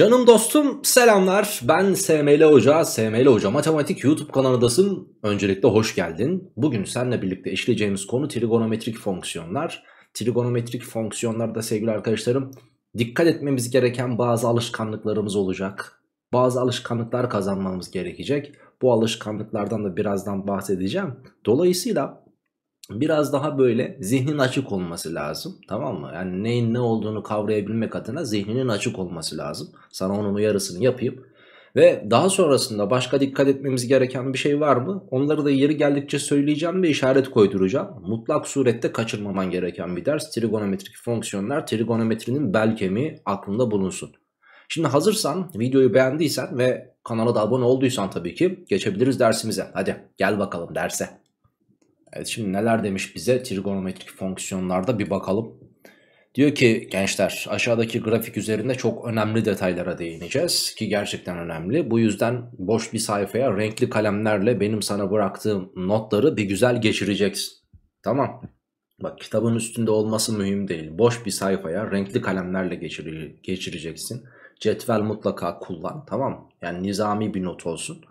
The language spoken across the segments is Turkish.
Canım dostum selamlar ben SML Hoca, SML Hoca Matematik YouTube kanalındasın. Öncelikle hoş geldin. Bugün seninle birlikte işleyeceğimiz konu trigonometrik fonksiyonlar. Trigonometrik fonksiyonlarda sevgili arkadaşlarım dikkat etmemiz gereken bazı alışkanlıklarımız olacak. Bazı alışkanlıklar kazanmamız gerekecek. Bu alışkanlıklardan da birazdan bahsedeceğim. Dolayısıyla biraz daha böyle zihnin açık olması lazım. Tamam mı? Yani neyin ne olduğunu kavrayabilmek adına zihninin açık olması lazım. Sana onun uyarısını yapayım. Ve daha sonrasında başka dikkat etmemiz gereken bir şey var mı? Onları da yeri geldikçe söyleyeceğim ve işaret koyduracağım. Mutlak surette kaçırmaman gereken bir ders. Trigonometrik fonksiyonlar, trigonometrinin bel kemiği aklında bulunsun. Şimdi hazırsan, videoyu beğendiysen ve kanala da abone olduysan tabii ki geçebiliriz dersimize. Hadi gel bakalım derse. Evet şimdi neler demiş bize trigonometrik fonksiyonlarda bir bakalım. Diyor ki gençler aşağıdaki grafik üzerinde çok önemli detaylara değineceğiz ki gerçekten önemli. Bu yüzden boş bir sayfaya renkli kalemlerle benim sana bıraktığım notları bir güzel geçireceksin. Tamam. Bak kitabın üstünde olması mühim değil. Boş bir sayfaya renkli kalemlerle geçire geçireceksin. Cetvel mutlaka kullan tamam Yani nizami bir not olsun.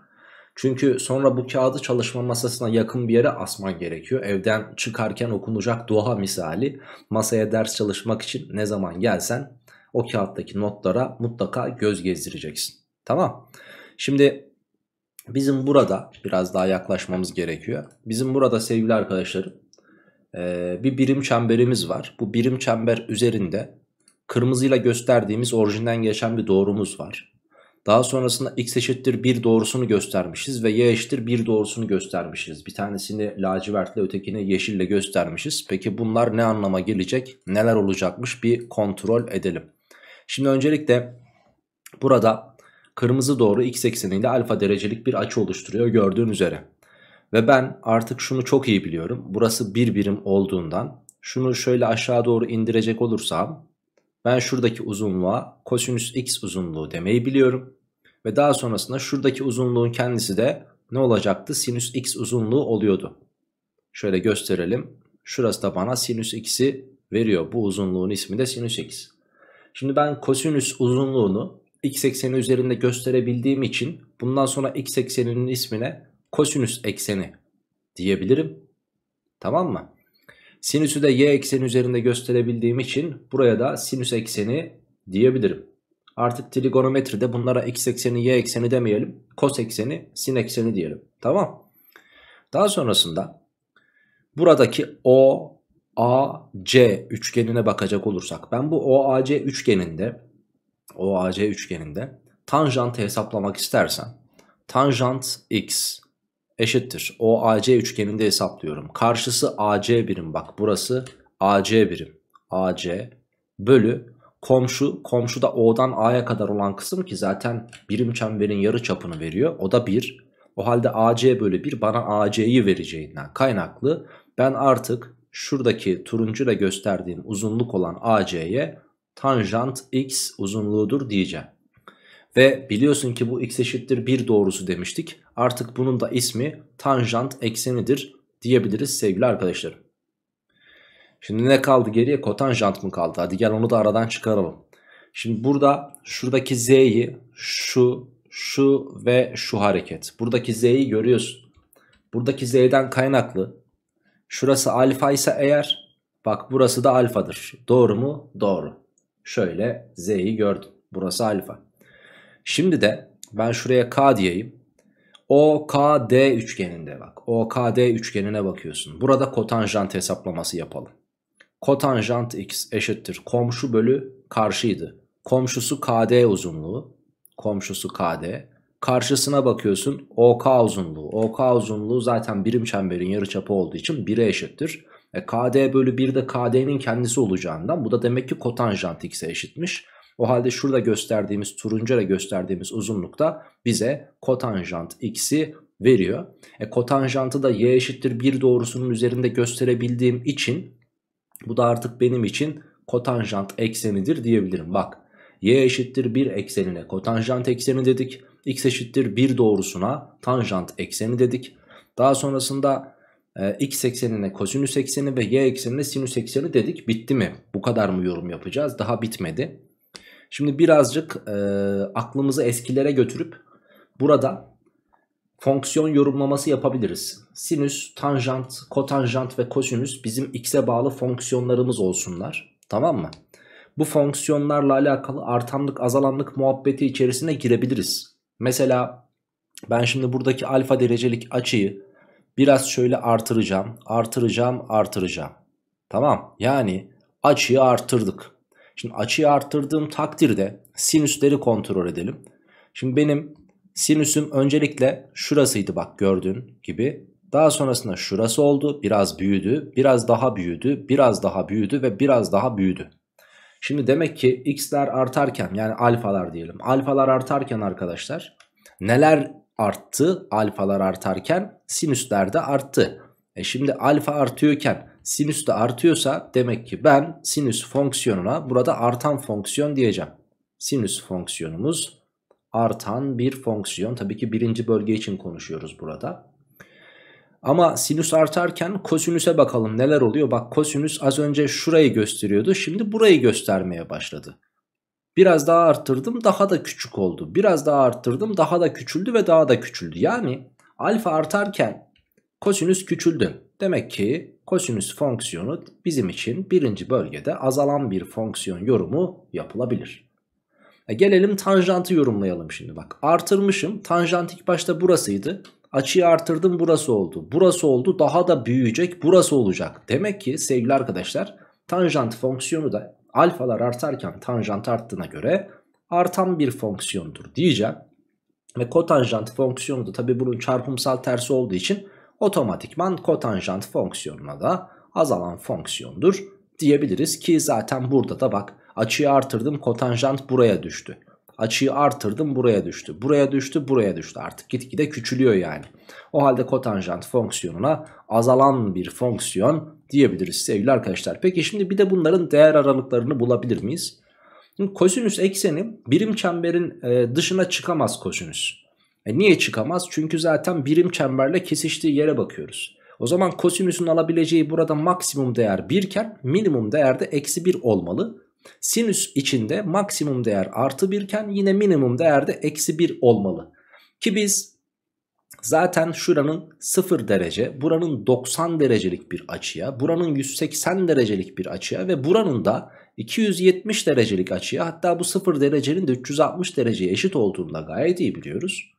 Çünkü sonra bu kağıdı çalışma masasına yakın bir yere asman gerekiyor. Evden çıkarken okunacak dua misali masaya ders çalışmak için ne zaman gelsen o kağıttaki notlara mutlaka göz gezdireceksin. Tamam. Şimdi bizim burada biraz daha yaklaşmamız gerekiyor. Bizim burada sevgili arkadaşlarım e, bir birim çemberimiz var. Bu birim çember üzerinde kırmızıyla gösterdiğimiz orijinden geçen bir doğrumuz var. Daha sonrasında x eşittir 1 doğrusunu göstermişiz ve y eşittir 1 doğrusunu göstermişiz. Bir tanesini lacivertle ötekini yeşille göstermişiz. Peki bunlar ne anlama gelecek? Neler olacakmış? Bir kontrol edelim. Şimdi öncelikle burada kırmızı doğru x ekseniyle alfa derecelik bir açı oluşturuyor gördüğün üzere. Ve ben artık şunu çok iyi biliyorum. Burası bir birim olduğundan şunu şöyle aşağı doğru indirecek olursam ben şuradaki uzunluğa kosinüs x uzunluğu demeyi biliyorum. Ve daha sonrasında şuradaki uzunluğun kendisi de ne olacaktı? Sinüs x uzunluğu oluyordu. Şöyle gösterelim. Şurası da bana sinüs x'i veriyor. Bu uzunluğun ismi de sinüs x. Şimdi ben kosinüs uzunluğunu x ekseni üzerinde gösterebildiğim için bundan sonra x ekseninin ismine kosinüs ekseni diyebilirim. Tamam mı? Sinüsü de y ekseni üzerinde gösterebildiğim için buraya da sinüs ekseni diyebilirim. Artık trigonometride bunlara x ekseni y ekseni demeyelim. Kos ekseni sin ekseni diyelim. Tamam. Daha sonrasında buradaki O, A, C üçgenine bakacak olursak. Ben bu O, A, C üçgeninde O, A, C üçgeninde tanjantı hesaplamak istersen tanjant x eşittir. O AC üçgeninde hesaplıyorum. Karşısı AC birim bak burası AC birim. AC bölü komşu komşu da O'dan A'ya kadar olan kısım ki zaten birim çemberin yarı çapını veriyor. O da 1. O halde AC bölü 1 bana AC'yi vereceğinden kaynaklı ben artık şuradaki turuncuyla gösterdiğim uzunluk olan AC'ye tanjant x uzunluğudur diyeceğim. Ve biliyorsun ki bu x eşittir 1 doğrusu demiştik. Artık bunun da ismi tanjant eksenidir diyebiliriz sevgili arkadaşlarım. Şimdi ne kaldı geriye? Kotanjant mı kaldı? Hadi gel onu da aradan çıkaralım. Şimdi burada şuradaki z'yi şu, şu ve şu hareket. Buradaki z'yi görüyorsun. Buradaki z'den kaynaklı. Şurası alfa ise eğer bak burası da alfadır. Doğru mu? Doğru. Şöyle z'yi gördüm. Burası alfa. Şimdi de ben şuraya K diyeyim. OKD üçgeninde bak. OKD üçgenine bakıyorsun. Burada kotanjant hesaplaması yapalım. Kotanjant x eşittir. Komşu bölü karşıydı. Komşusu KD uzunluğu. Komşusu KD. Karşısına bakıyorsun OK uzunluğu. OK uzunluğu zaten birim çemberin yarıçapı olduğu için 1'e eşittir. E KD bölü 1 de KD'nin kendisi olacağından bu da demek ki kotanjant x'e eşitmiş. O halde şurada gösterdiğimiz turuncuyla gösterdiğimiz uzunlukta bize kotanjant x'i veriyor. E, kotanjantı da y eşittir 1 doğrusunun üzerinde gösterebildiğim için bu da artık benim için kotanjant eksenidir diyebilirim. Bak y eşittir 1 eksenine kotanjant ekseni dedik. x eşittir 1 doğrusuna tanjant ekseni dedik. Daha sonrasında e, x eksenine kosinüs ekseni ve y eksenine sinüs ekseni dedik. Bitti mi? Bu kadar mı yorum yapacağız? Daha bitmedi. Şimdi birazcık e, aklımızı eskilere götürüp burada fonksiyon yorumlaması yapabiliriz. Sinüs, tanjant, kotanjant ve kosinüs bizim x'e bağlı fonksiyonlarımız olsunlar. Tamam mı? Bu fonksiyonlarla alakalı artanlık azalanlık muhabbeti içerisine girebiliriz. Mesela ben şimdi buradaki alfa derecelik açıyı biraz şöyle artıracağım, artıracağım, artıracağım. Tamam yani açıyı artırdık. Şimdi açıyı arttırdığım takdirde sinüsleri kontrol edelim. Şimdi benim sinüsüm öncelikle şurasıydı bak gördüğün gibi. Daha sonrasında şurası oldu. Biraz büyüdü. Biraz daha büyüdü. Biraz daha büyüdü ve biraz daha büyüdü. Şimdi demek ki x'ler artarken yani alfalar diyelim. Alfalar artarken arkadaşlar neler arttı? Alfalar artarken sinüsler de arttı. E şimdi alfa artıyorken sinüs de artıyorsa demek ki ben sinüs fonksiyonuna burada artan fonksiyon diyeceğim. Sinüs fonksiyonumuz artan bir fonksiyon. Tabii ki birinci bölge için konuşuyoruz burada. Ama sinüs artarken kosinüse bakalım neler oluyor. Bak kosinüs az önce şurayı gösteriyordu. Şimdi burayı göstermeye başladı. Biraz daha arttırdım daha da küçük oldu. Biraz daha arttırdım daha da küçüldü ve daha da küçüldü. Yani alfa artarken kosinüs küçüldü. Demek ki kosinüs fonksiyonu bizim için birinci bölgede azalan bir fonksiyon yorumu yapılabilir. E gelelim tanjantı yorumlayalım şimdi bak. Artırmışım. Tanjant ilk başta burasıydı. Açıyı artırdım burası oldu. Burası oldu daha da büyüyecek burası olacak. Demek ki sevgili arkadaşlar tanjant fonksiyonu da alfalar artarken tanjant arttığına göre artan bir fonksiyondur diyeceğim. Ve kotanjant fonksiyonu da tabi bunun çarpımsal tersi olduğu için otomatikman kotanjant fonksiyonuna da azalan fonksiyondur diyebiliriz ki zaten burada da bak açıyı artırdım kotanjant buraya düştü. Açıyı artırdım buraya düştü. Buraya düştü buraya düştü artık gitgide küçülüyor yani. O halde kotanjant fonksiyonuna azalan bir fonksiyon diyebiliriz sevgili arkadaşlar. Peki şimdi bir de bunların değer aralıklarını bulabilir miyiz? Şimdi kosinüs ekseni birim çemberin e, dışına çıkamaz kosinüs. E niye çıkamaz? Çünkü zaten birim çemberle kesiştiği yere bakıyoruz. O zaman kosinüsün alabileceği burada maksimum değer 1 iken minimum değerde eksi 1 olmalı. Sinüs içinde maksimum değer artı 1 iken yine minimum değerde eksi 1 olmalı. Ki biz zaten şuranın 0 derece, buranın 90 derecelik bir açıya, buranın 180 derecelik bir açıya ve buranın da 270 derecelik açıya hatta bu 0 derecenin de 360 dereceye eşit olduğunu da gayet iyi biliyoruz.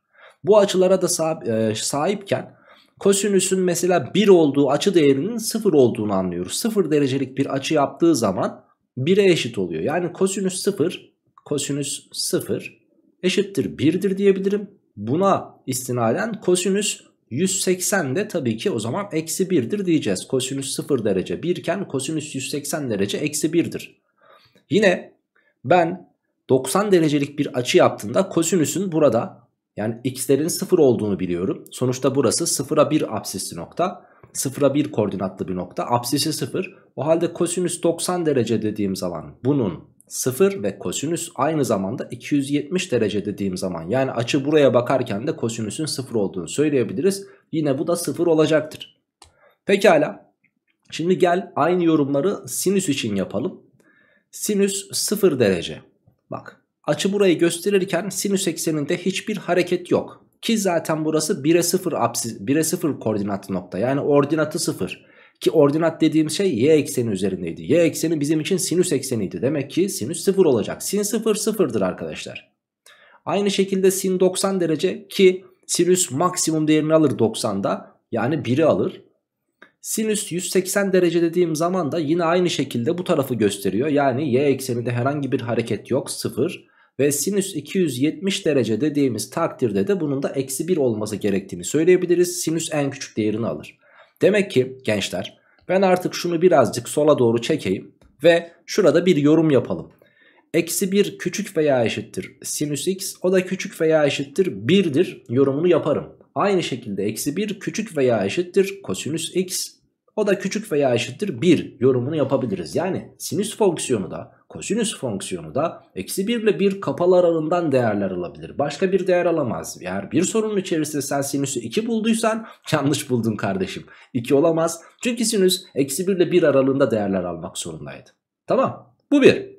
Bu açılara da sahip, e, sahipken kosinüsün mesela 1 olduğu açı değerinin 0 olduğunu anlıyoruz. 0 derecelik bir açı yaptığı zaman 1'e eşit oluyor. Yani kosinüs 0, kosinüs 0 eşittir 1'dir diyebilirim. Buna istinaden kosinüs 180 de tabii ki o zaman eksi 1'dir diyeceğiz. Kosinüs 0 derece 1 iken kosinüs 180 derece eksi 1'dir. Yine ben 90 derecelik bir açı yaptığında kosinüsün burada yani x'lerin 0 olduğunu biliyorum. Sonuçta burası 0'a 1 absisli nokta. 0'a 1 koordinatlı bir nokta. Absisi 0. O halde kosinüs 90 derece dediğim zaman bunun 0 ve kosinüs aynı zamanda 270 derece dediğim zaman yani açı buraya bakarken de kosinüsün 0 olduğunu söyleyebiliriz. Yine bu da 0 olacaktır. Pekala. Şimdi gel aynı yorumları sinüs için yapalım. Sinüs 0 derece. Bak açı burayı gösterirken sinüs ekseninde hiçbir hareket yok. Ki zaten burası 1'e 0 apsis, 1'e 0 koordinat nokta. Yani ordinatı 0. Ki ordinat dediğim şey y ekseni üzerindeydi. Y ekseni bizim için sinüs ekseniydi. Demek ki sinüs 0 olacak. Sin 0 sıfırdır arkadaşlar. Aynı şekilde sin 90 derece ki sinüs maksimum değerini alır 90'da. Yani 1'i alır. Sinüs 180 derece dediğim zaman da yine aynı şekilde bu tarafı gösteriyor. Yani y ekseninde herhangi bir hareket yok 0. Ve sinüs 270 derece dediğimiz takdirde de bunun da eksi 1 olması gerektiğini söyleyebiliriz. Sinüs en küçük değerini alır. Demek ki gençler ben artık şunu birazcık sola doğru çekeyim ve şurada bir yorum yapalım. Eksi 1 küçük veya eşittir sinüs x o da küçük veya eşittir 1'dir yorumunu yaparım. Aynı şekilde eksi 1 küçük veya eşittir kosinüs x o da küçük veya eşittir 1 yorumunu yapabiliriz. Yani sinüs fonksiyonu da Kosinüs fonksiyonu da eksi 1 ile 1 kapalı aralığından değerler alabilir. Başka bir değer alamaz. Eğer bir sorunun içerisinde sen sinüsü 2 bulduysan yanlış buldun kardeşim. 2 olamaz. Çünkü sinüs eksi 1 ile 1 aralığında değerler almak zorundaydı. Tamam bu bir.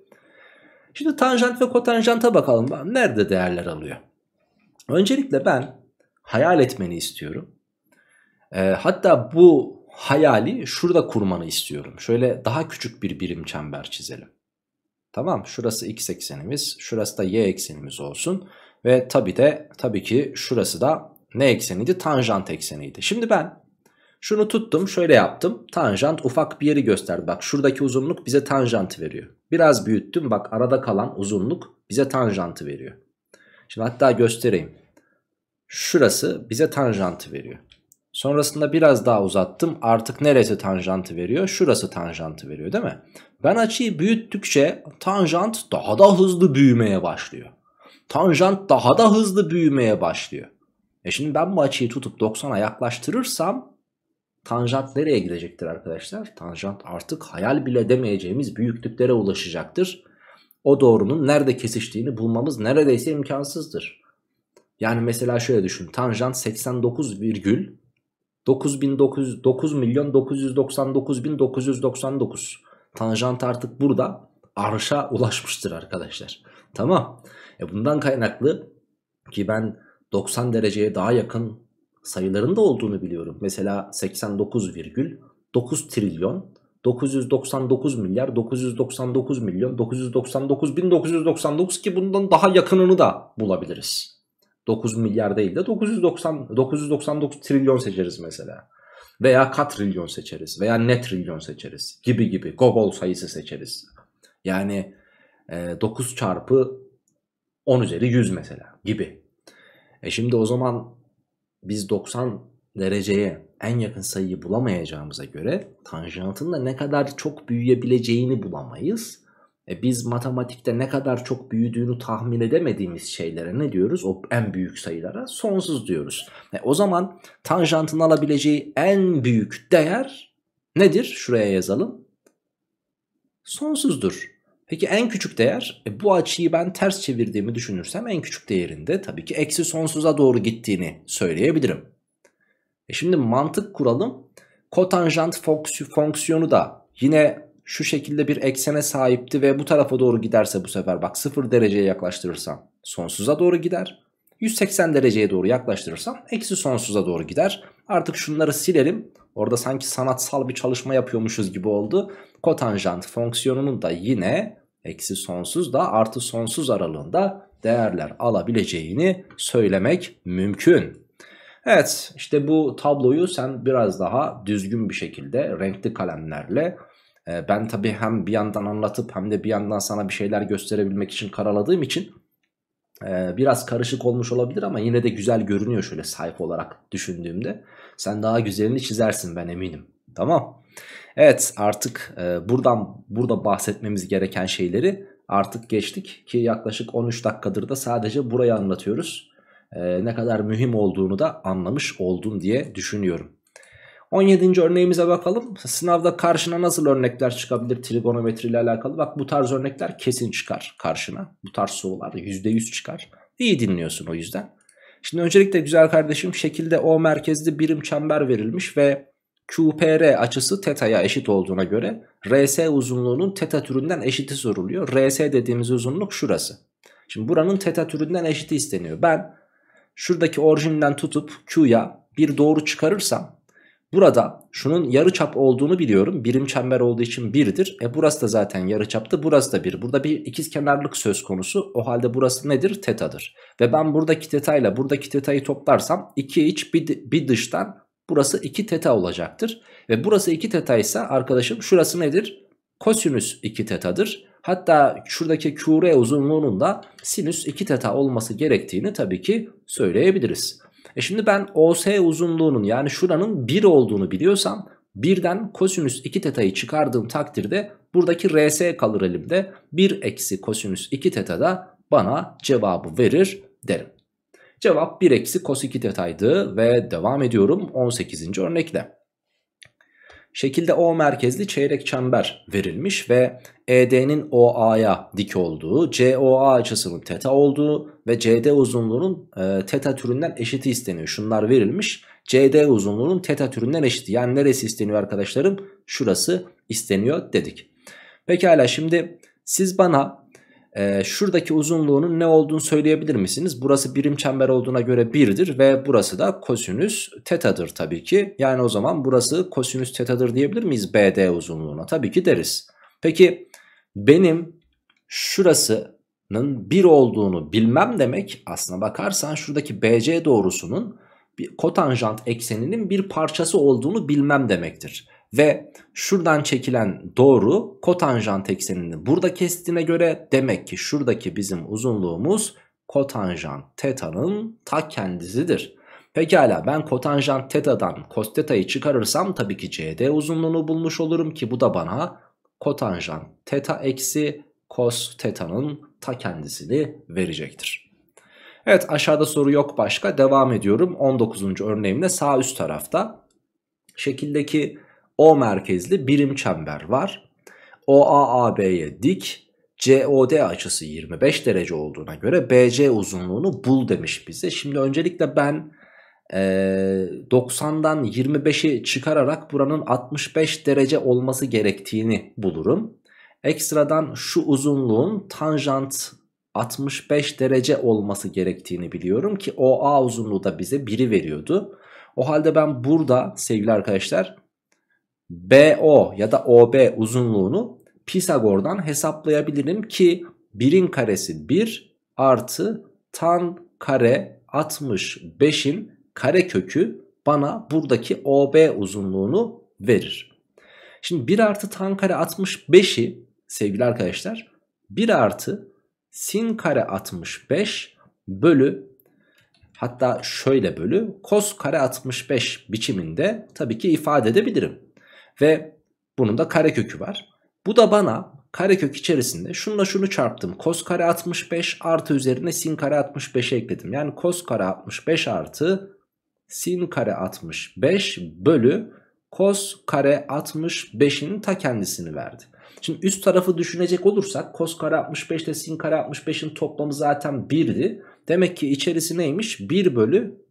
Şimdi tanjant ve kotanjanta bakalım. Nerede değerler alıyor? Öncelikle ben hayal etmeni istiyorum. E, hatta bu hayali şurada kurmanı istiyorum. Şöyle daha küçük bir birim çember çizelim. Tamam şurası x eksenimiz şurası da y eksenimiz olsun. Ve tabi de tabii ki şurası da ne ekseniydi? Tanjant ekseniydi. Şimdi ben şunu tuttum şöyle yaptım. Tanjant ufak bir yeri gösterdi. Bak şuradaki uzunluk bize tanjantı veriyor. Biraz büyüttüm bak arada kalan uzunluk bize tanjantı veriyor. Şimdi hatta göstereyim. Şurası bize tanjantı veriyor. Sonrasında biraz daha uzattım. Artık neresi tanjantı veriyor? Şurası tanjantı veriyor değil mi? Ben açıyı büyüttükçe tanjant daha da hızlı büyümeye başlıyor. Tanjant daha da hızlı büyümeye başlıyor. E şimdi ben bu açıyı tutup 90'a yaklaştırırsam tanjant nereye gidecektir arkadaşlar? Tanjant artık hayal bile demeyeceğimiz büyüklüklere ulaşacaktır. O doğrunun nerede kesiştiğini bulmamız neredeyse imkansızdır. Yani mesela şöyle düşün. Tanjant 89, 9900 9 milyon 999 bin tanjant artık burada arşa ulaşmıştır arkadaşlar. Tamam. E bundan kaynaklı ki ben 90 dereceye daha yakın sayıların da olduğunu biliyorum. Mesela 89,9 trilyon 999 milyar 999 milyon 999 bin 999 ki bundan daha yakınını da bulabiliriz. 9 milyar değil de 990 999 trilyon seçeriz mesela. Veya katrilyon seçeriz veya net trilyon seçeriz gibi gibi gogol sayısı seçeriz. Yani e, 9 çarpı 10 üzeri 100 mesela gibi. E şimdi o zaman biz 90 dereceye en yakın sayıyı bulamayacağımıza göre tanjantın da ne kadar çok büyüyebileceğini bulamayız. E biz matematikte ne kadar çok büyüdüğünü tahmin edemediğimiz şeylere ne diyoruz? O en büyük sayılara sonsuz diyoruz. E o zaman tanjantın alabileceği en büyük değer nedir? Şuraya yazalım. Sonsuzdur. Peki en küçük değer? E bu açıyı ben ters çevirdiğimi düşünürsem en küçük değerinde tabii ki eksi sonsuza doğru gittiğini söyleyebilirim. E şimdi mantık kuralım. Kotanjant fonksiyonu da yine şu şekilde bir eksene sahipti ve bu tarafa doğru giderse bu sefer bak 0 dereceye yaklaştırırsam sonsuza doğru gider. 180 dereceye doğru yaklaştırırsam eksi sonsuza doğru gider. Artık şunları silelim. Orada sanki sanatsal bir çalışma yapıyormuşuz gibi oldu. Kotanjant fonksiyonunun da yine eksi sonsuz da artı sonsuz aralığında değerler alabileceğini söylemek mümkün. Evet işte bu tabloyu sen biraz daha düzgün bir şekilde renkli kalemlerle ee, ben tabii hem bir yandan anlatıp hem de bir yandan sana bir şeyler gösterebilmek için karaladığım için e, biraz karışık olmuş olabilir ama yine de güzel görünüyor şöyle sayfa olarak düşündüğümde. Sen daha güzelini çizersin ben eminim. Tamam. Evet artık e, buradan burada bahsetmemiz gereken şeyleri artık geçtik ki yaklaşık 13 dakikadır da sadece burayı anlatıyoruz. E, ne kadar mühim olduğunu da anlamış oldun diye düşünüyorum. 17. örneğimize bakalım. Sınavda karşına nasıl örnekler çıkabilir trigonometri ile alakalı? Bak bu tarz örnekler kesin çıkar karşına. Bu tarz sorularda %100 çıkar. İyi dinliyorsun o yüzden. Şimdi öncelikle güzel kardeşim şekilde O merkezli birim çember verilmiş ve QPR açısı teta'ya eşit olduğuna göre RS uzunluğunun teta türünden eşiti soruluyor. RS dediğimiz uzunluk şurası. Şimdi buranın teta türünden eşiti isteniyor. Ben şuradaki orijinden tutup Q'ya bir doğru çıkarırsam Burada şunun yarı çap olduğunu biliyorum. Birim çember olduğu için 1'dir. E burası da zaten yarı çaptı, Burası da 1. Burada bir ikiz kenarlık söz konusu. O halde burası nedir? Tetadır. Ve ben buradaki teta ile buradaki tetayı toplarsam 2 iç bir, bir dıştan burası 2 teta olacaktır. Ve burası 2 teta ise arkadaşım şurası nedir? Kosinüs 2 tetadır. Hatta şuradaki QR uzunluğunun da sinüs 2 teta olması gerektiğini tabii ki söyleyebiliriz. E şimdi ben OS uzunluğunun yani şuranın 1 olduğunu biliyorsam birden kosinüs 2 teta'yı çıkardığım takdirde buradaki rs kalır elimde. 1 eksi kosinüs 2 teta da bana cevabı verir derim. Cevap 1 eksi kos 2 tetaydı ve devam ediyorum 18. örnekle. Şekilde O merkezli çeyrek çember verilmiş ve ED'nin OA'ya dik olduğu, COA açısının teta olduğu ve CD uzunluğunun e, teta türünden eşiti isteniyor. Şunlar verilmiş. CD uzunluğunun teta türünden eşiti. Yani neresi isteniyor arkadaşlarım? Şurası isteniyor dedik. Pekala şimdi siz bana e, şuradaki uzunluğunun ne olduğunu söyleyebilir misiniz? Burası birim çember olduğuna göre 1'dir ve burası da kosinüs tetadır tabii ki. Yani o zaman burası kosinüs tetadır diyebilir miyiz BD uzunluğuna? Tabii ki deriz. Peki benim şurasının 1 olduğunu bilmem demek aslına bakarsan şuradaki BC doğrusunun bir kotanjant ekseninin bir parçası olduğunu bilmem demektir. Ve şuradan çekilen doğru kotanjant eksenini burada kestiğine göre demek ki şuradaki bizim uzunluğumuz kotanjant teta'nın ta kendisidir. Pekala ben kotanjant teta'dan cos teta'yı çıkarırsam tabii ki CD uzunluğunu bulmuş olurum ki bu da bana kotanjant teta eksi cos teta'nın ta kendisini verecektir. Evet aşağıda soru yok başka devam ediyorum 19. örneğimde sağ üst tarafta şekildeki o merkezli birim çember var. OAAB'ye dik. COD açısı 25 derece olduğuna göre BC uzunluğunu bul demiş bize. Şimdi öncelikle ben e, 90'dan 25'i çıkararak buranın 65 derece olması gerektiğini bulurum. Ekstradan şu uzunluğun tanjant 65 derece olması gerektiğini biliyorum ki OA uzunluğu da bize 1'i veriyordu. O halde ben burada sevgili arkadaşlar BO ya da OB uzunluğunu Pisagor'dan hesaplayabilirim ki 1'in karesi 1 artı tan kare 65'in kare kökü bana buradaki OB uzunluğunu verir. Şimdi 1 artı tan kare 65'i sevgili arkadaşlar 1 artı sin kare 65 bölü hatta şöyle bölü kos kare 65 biçiminde tabii ki ifade edebilirim. Ve bunun da karekökü var. Bu da bana karekök içerisinde şununla şunu çarptım. Kos kare 65 artı üzerine sin kare 65'e ekledim. Yani kos kare 65 artı sin kare 65 bölü kos kare 65'in ta kendisini verdi. Şimdi üst tarafı düşünecek olursak kos kare 65 ile sin kare 65'in toplamı zaten 1'di. Demek ki içerisi neymiş? 1 bölü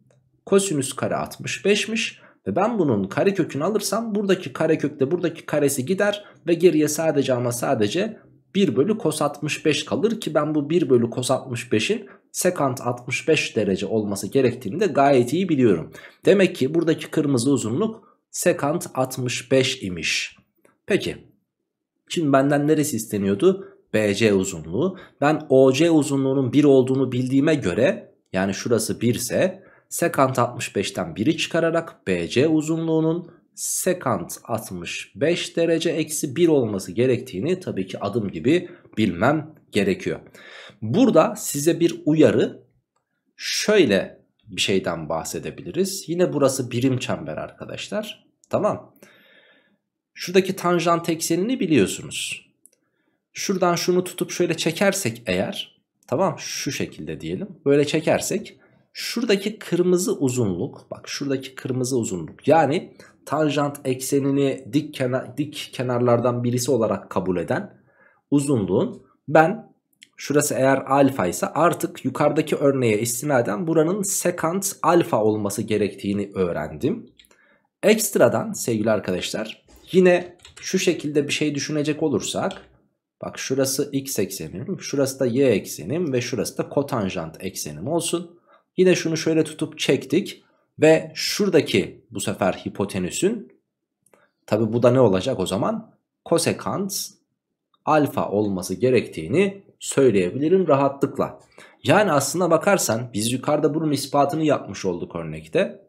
kosinüs kare 65'miş. Ve ben bunun kare kökünü alırsam buradaki kare karekökte buradaki karesi gider ve geriye sadece ama sadece 1 bölü cos 65 kalır ki ben bu 1 bölü cos 65'in sekant 65 derece olması gerektiğini de gayet iyi biliyorum. Demek ki buradaki kırmızı uzunluk sekant 65 imiş. Peki şimdi benden neresi isteniyordu? BC uzunluğu. Ben OC uzunluğunun 1 olduğunu bildiğime göre yani şurası 1 ise sekant 65'ten 1'i çıkararak BC uzunluğunun sekant 65 derece eksi 1 olması gerektiğini tabii ki adım gibi bilmem gerekiyor. Burada size bir uyarı şöyle bir şeyden bahsedebiliriz. Yine burası birim çember arkadaşlar. Tamam. Şuradaki tanjant eksenini biliyorsunuz. Şuradan şunu tutup şöyle çekersek eğer tamam şu şekilde diyelim. Böyle çekersek Şuradaki kırmızı uzunluk bak şuradaki kırmızı uzunluk yani tanjant eksenini dik, kenar, dik kenarlardan birisi olarak kabul eden uzunluğun ben şurası eğer alfa ise artık yukarıdaki örneğe istinaden buranın sekant alfa olması gerektiğini öğrendim. Ekstradan sevgili arkadaşlar yine şu şekilde bir şey düşünecek olursak bak şurası x eksenim şurası da y eksenim ve şurası da kotanjant eksenim olsun. Yine şunu şöyle tutup çektik ve şuradaki bu sefer hipotenüsün tabi bu da ne olacak o zaman? Kosekans alfa olması gerektiğini söyleyebilirim rahatlıkla. Yani aslında bakarsan biz yukarıda bunun ispatını yapmış olduk örnekte.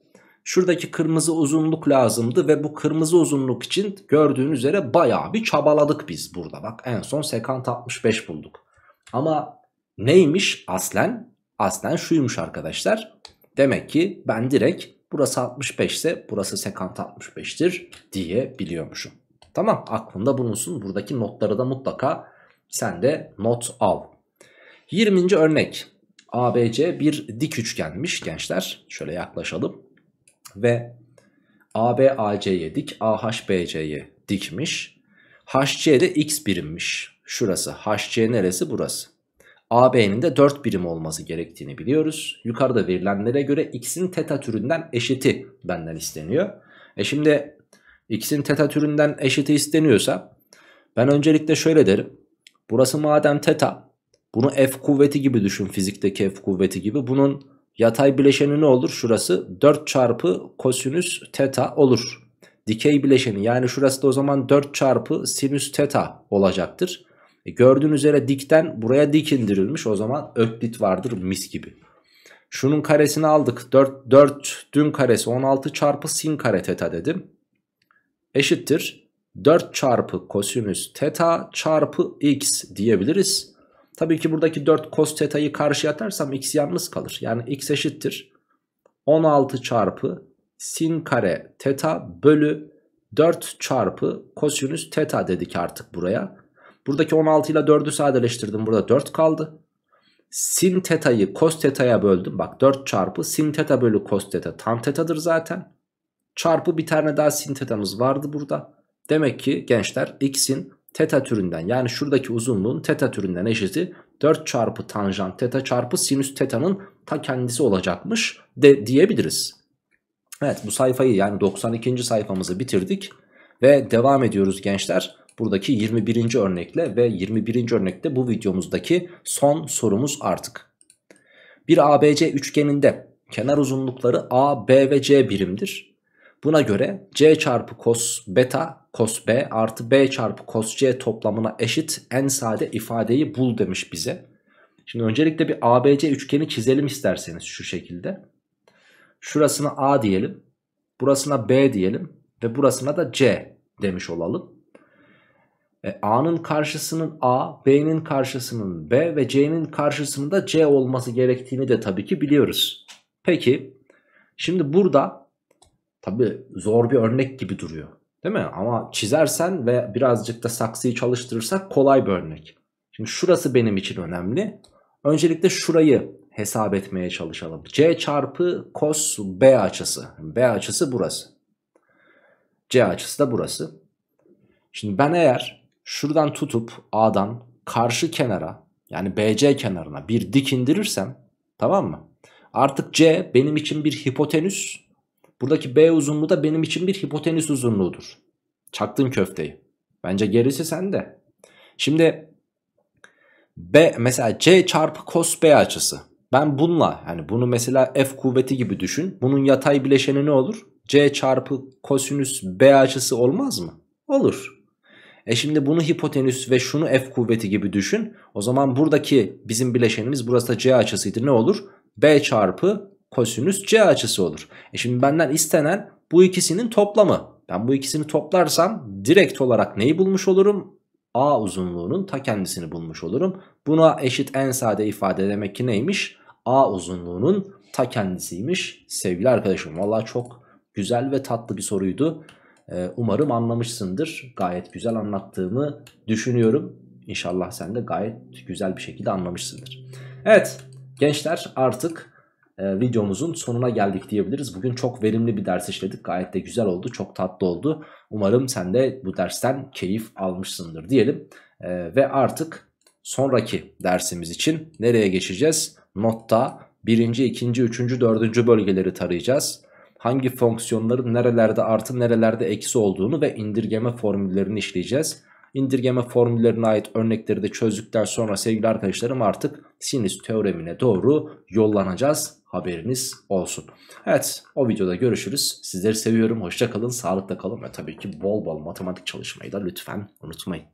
Şuradaki kırmızı uzunluk lazımdı ve bu kırmızı uzunluk için gördüğün üzere bayağı bir çabaladık biz burada. Bak en son sekant 65 bulduk. Ama neymiş aslen? aslen şuymuş arkadaşlar. Demek ki ben direkt burası 65 ise burası sekant 65'tir diyebiliyormuşum. Tamam aklında bulunsun. Buradaki notları da mutlaka sen de not al. 20. örnek. ABC bir dik üçgenmiş gençler. Şöyle yaklaşalım. Ve AB AC'ye dik, AH dikmiş. HC x birimmiş. Şurası. HC neresi? Burası. AB'nin de 4 birim olması gerektiğini biliyoruz. Yukarıda verilenlere göre x'in teta türünden eşiti benden isteniyor. E şimdi x'in teta türünden eşiti isteniyorsa ben öncelikle şöyle derim. Burası madem teta bunu f kuvveti gibi düşün fizikteki f kuvveti gibi. Bunun yatay bileşeni ne olur? Şurası 4 çarpı kosinüs teta olur. Dikey bileşeni yani şurası da o zaman 4 çarpı sinüs teta olacaktır. E gördüğünüz üzere dikten buraya dik indirilmiş. O zaman öklit vardır mis gibi. Şunun karesini aldık. 4, 4 dün karesi 16 çarpı sin kare teta dedim. Eşittir. 4 çarpı kosinüs teta çarpı x diyebiliriz. Tabii ki buradaki 4 kos teta'yı karşıya atarsam x yalnız kalır. Yani x eşittir. 16 çarpı sin kare teta bölü 4 çarpı kosinüs teta dedik artık buraya. Buradaki 16 ile 4'ü sadeleştirdim. Burada 4 kaldı. Sin teta'yı cos teta'ya böldüm. Bak 4 çarpı sin teta bölü cos teta tan teta'dır zaten. Çarpı bir tane daha sin teta'mız vardı burada. Demek ki gençler x'in teta türünden yani şuradaki uzunluğun teta türünden eşiti 4 çarpı tanjant teta çarpı sinüs teta'nın ta kendisi olacakmış de diyebiliriz. Evet bu sayfayı yani 92. sayfamızı bitirdik ve devam ediyoruz gençler buradaki 21. örnekle ve 21. örnekte bu videomuzdaki son sorumuz artık. Bir ABC üçgeninde kenar uzunlukları A, B ve C birimdir. Buna göre C çarpı kos beta kos B artı B çarpı kos C toplamına eşit en sade ifadeyi bul demiş bize. Şimdi öncelikle bir ABC üçgeni çizelim isterseniz şu şekilde. Şurasına A diyelim. Burasına B diyelim. Ve burasına da C demiş olalım. E, A'nın karşısının A, B'nin karşısının B ve C'nin karşısının da C olması gerektiğini de tabii ki biliyoruz. Peki şimdi burada tabii zor bir örnek gibi duruyor. Değil mi? Ama çizersen ve birazcık da saksıyı çalıştırırsak kolay bir örnek. Şimdi şurası benim için önemli. Öncelikle şurayı hesap etmeye çalışalım. C çarpı cos B açısı. B açısı burası. C açısı da burası. Şimdi ben eğer şuradan tutup A'dan karşı kenara yani BC kenarına bir dik indirirsem tamam mı? Artık C benim için bir hipotenüs. Buradaki B uzunluğu da benim için bir hipotenüs uzunluğudur. Çaktın köfteyi. Bence gerisi sende. Şimdi B mesela C çarpı cos B açısı. Ben bununla yani bunu mesela F kuvveti gibi düşün. Bunun yatay bileşeni ne olur? C çarpı kosinüs B açısı olmaz mı? Olur. E şimdi bunu hipotenüs ve şunu F kuvveti gibi düşün. O zaman buradaki bizim bileşenimiz burası da C açısıydı ne olur? B çarpı kosinüs C açısı olur. E şimdi benden istenen bu ikisinin toplamı. Ben bu ikisini toplarsam direkt olarak neyi bulmuş olurum? A uzunluğunun ta kendisini bulmuş olurum. Buna eşit en sade ifade demek ki neymiş? A uzunluğunun ta kendisiymiş sevgili arkadaşım. Valla çok güzel ve tatlı bir soruydu. Ee, umarım anlamışsındır. Gayet güzel anlattığımı düşünüyorum. İnşallah sen de gayet güzel bir şekilde anlamışsındır. Evet gençler artık e, videomuzun sonuna geldik diyebiliriz. Bugün çok verimli bir ders işledik. Gayet de güzel oldu. Çok tatlı oldu. Umarım sen de bu dersten keyif almışsındır diyelim. Ee, ve artık sonraki dersimiz için nereye geçeceğiz? Notta birinci, ikinci, üçüncü, dördüncü bölgeleri tarayacağız hangi fonksiyonların nerelerde artı nerelerde eksi olduğunu ve indirgeme formüllerini işleyeceğiz. İndirgeme formüllerine ait örnekleri de çözdükten sonra sevgili arkadaşlarım artık sinüs teoremine doğru yollanacağız. Haberiniz olsun. Evet o videoda görüşürüz. Sizleri seviyorum. Hoşçakalın, sağlıkla kalın ve tabii ki bol bol matematik çalışmayı da lütfen unutmayın.